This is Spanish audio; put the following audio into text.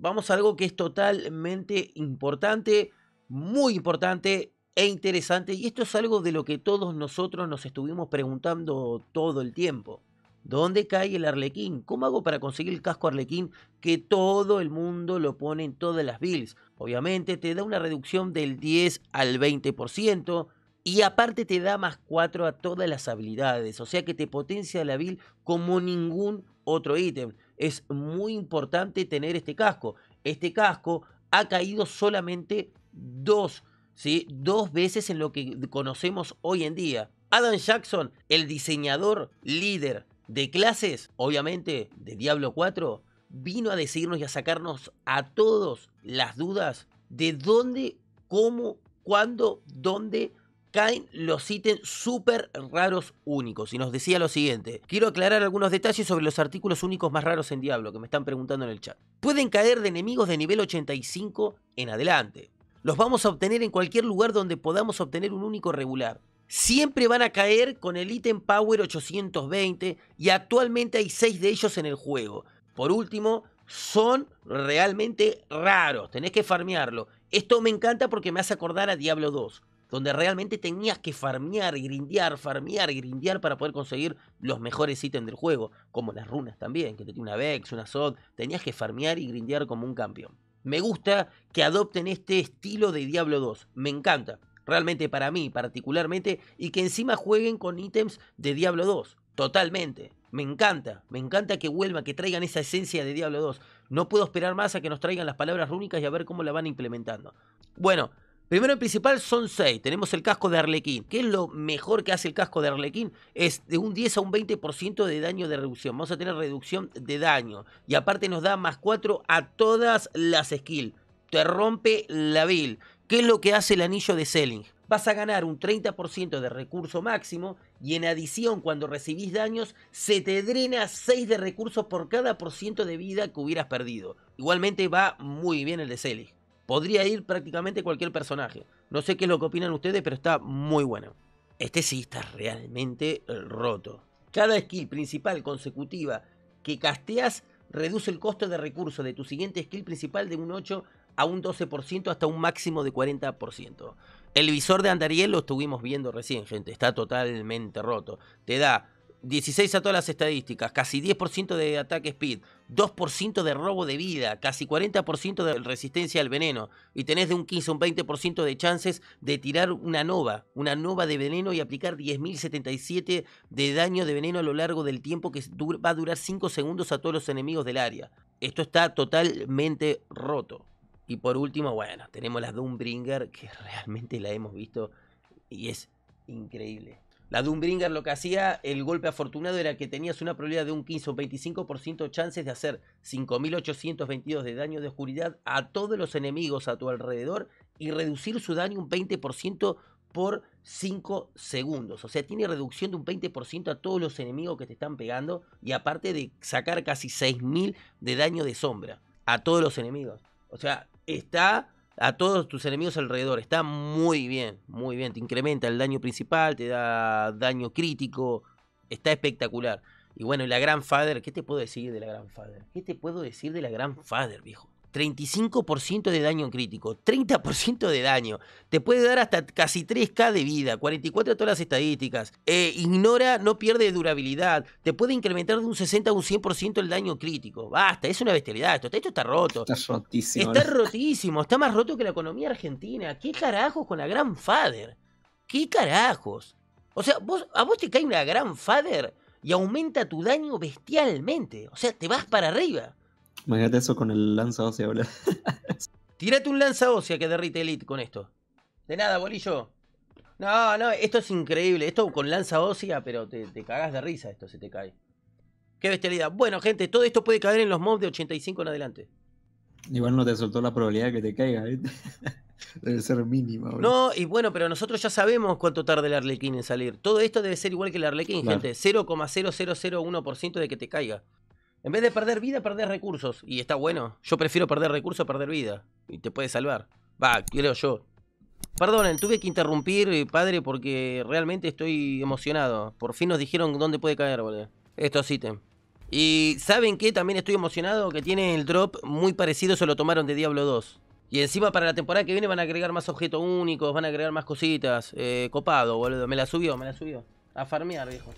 vamos a algo que es totalmente importante, muy importante e interesante. Y esto es algo de lo que todos nosotros nos estuvimos preguntando todo el tiempo. ¿Dónde cae el arlequín? ¿Cómo hago para conseguir el casco arlequín que todo el mundo lo pone en todas las bills? Obviamente te da una reducción del 10 al 20% y aparte te da más 4 a todas las habilidades, o sea que te potencia la bill como ningún otro ítem es muy importante tener este casco. Este casco ha caído solamente dos, ¿sí? dos veces en lo que conocemos hoy en día. Adam Jackson, el diseñador líder de clases, obviamente de Diablo 4, vino a decirnos y a sacarnos a todos las dudas de dónde, cómo, cuándo, dónde caen los ítems súper raros únicos. Y nos decía lo siguiente, quiero aclarar algunos detalles sobre los artículos únicos más raros en Diablo que me están preguntando en el chat. Pueden caer de enemigos de nivel 85 en adelante. Los vamos a obtener en cualquier lugar donde podamos obtener un único regular. Siempre van a caer con el ítem Power 820 y actualmente hay 6 de ellos en el juego. Por último, son realmente raros, tenés que farmearlo. Esto me encanta porque me hace acordar a Diablo 2 donde realmente tenías que farmear, grindear, farmear, grindear para poder conseguir los mejores ítems del juego, como las runas también, que te tiene una Vex, una Sod, tenías que farmear y grindear como un campeón. Me gusta que adopten este estilo de Diablo 2, me encanta, realmente para mí particularmente, y que encima jueguen con ítems de Diablo 2, totalmente. Me encanta, me encanta que vuelva, que traigan esa esencia de Diablo 2. No puedo esperar más a que nos traigan las palabras rúnicas y a ver cómo la van implementando. Bueno, Primero en principal son 6. Tenemos el casco de Arlequín. ¿Qué es lo mejor que hace el casco de Arlequín? Es de un 10 a un 20% de daño de reducción. Vamos a tener reducción de daño. Y aparte nos da más 4 a todas las skills. Te rompe la vil ¿Qué es lo que hace el anillo de Selling? vas a ganar un 30% de recurso máximo y en adición cuando recibís daños se te drena 6 de recursos por cada por ciento de vida que hubieras perdido. Igualmente va muy bien el de Selig. Podría ir prácticamente cualquier personaje. No sé qué es lo que opinan ustedes, pero está muy bueno. Este sí está realmente eh, roto. Cada skill principal consecutiva que casteas reduce el costo de recursos de tu siguiente skill principal de un 8 a un 12% hasta un máximo de 40%. El visor de Andariel lo estuvimos viendo recién, gente, está totalmente roto. Te da 16 a todas las estadísticas, casi 10% de ataque speed, 2% de robo de vida, casi 40% de resistencia al veneno y tenés de un 15 a un 20% de chances de tirar una nova, una nova de veneno y aplicar 10.077 de daño de veneno a lo largo del tiempo que va a durar 5 segundos a todos los enemigos del área. Esto está totalmente roto. Y por último, bueno, tenemos la Doombringer que realmente la hemos visto y es increíble la Doombringer lo que hacía, el golpe afortunado era que tenías una probabilidad de un 15 o 25% de chances de hacer 5.822 de daño de oscuridad a todos los enemigos a tu alrededor y reducir su daño un 20% por 5 segundos. O sea, tiene reducción de un 20% a todos los enemigos que te están pegando y aparte de sacar casi 6.000 de daño de sombra a todos los enemigos. O sea, está a todos tus enemigos alrededor. Está muy bien, muy bien. Te incrementa el daño principal, te da daño crítico. Está espectacular. Y bueno, la Grandfather, ¿qué te puedo decir de la Grandfather? ¿Qué te puedo decir de la Grandfather, Father, viejo? 35% de daño crítico, 30% de daño, te puede dar hasta casi 3K de vida, 44 todas las estadísticas, eh, ignora, no pierde durabilidad, te puede incrementar de un 60 a un 100% el daño crítico. Basta, es una bestialidad, esto, esto está roto. Está rotísimo. Está rotísimo, está más roto que la economía argentina. ¿Qué carajos con la Gran Fader? ¿Qué carajos? O sea, vos, a vos te cae una Gran Fader y aumenta tu daño bestialmente. O sea, te vas para arriba. Imagínate eso con el lanza ósea, boludo. Tírate un lanza ósea que derrite Elite con esto. De nada, bolillo. No, no, esto es increíble. Esto con lanza ósea, pero te, cagas cagás de risa esto si te cae. Qué bestialidad. Bueno, gente, todo esto puede caer en los mobs de 85 en adelante. Igual no te soltó la probabilidad de que te caiga, ¿eh? Debe ser mínima. boludo. No, y bueno, pero nosotros ya sabemos cuánto tarda el Arlequín en salir. Todo esto debe ser igual que el Arlequín, gente. 0,0001% de que te caiga. En vez de perder vida, perder recursos. Y está bueno. Yo prefiero perder recursos a perder vida. Y te puede salvar. Va, creo yo. Perdonen, tuve que interrumpir, eh, padre, porque realmente estoy emocionado. Por fin nos dijeron dónde puede caer, boludo. sí, ítems. Y ¿saben qué? También estoy emocionado que tiene el drop muy parecido, se lo tomaron de Diablo 2. Y encima para la temporada que viene van a agregar más objetos únicos, van a agregar más cositas. Eh, copado, boludo. Me la subió, me la subió. A farmear, viejo.